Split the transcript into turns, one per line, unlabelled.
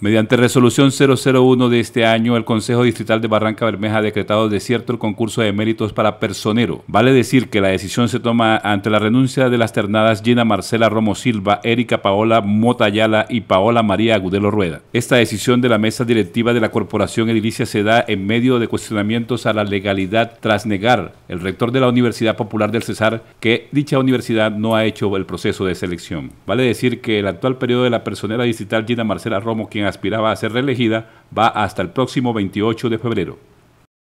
Mediante resolución 001 de este año, el Consejo Distrital de Barranca Bermeja ha decretado desierto el concurso de méritos para personero. Vale decir que la decisión se toma ante la renuncia de las ternadas Gina Marcela Romo Silva, Erika Paola Motayala y Paola María Agudelo Rueda. Esta decisión de la mesa directiva de la Corporación Edilicia se da en medio de cuestionamientos a la legalidad tras negar el rector de la Universidad Popular del Cesar que dicha universidad no ha hecho el proceso de selección. Vale decir que el actual periodo de la personera distrital Gina Marcela Romo, quien aspiraba a ser reelegida va hasta el próximo 28 de febrero.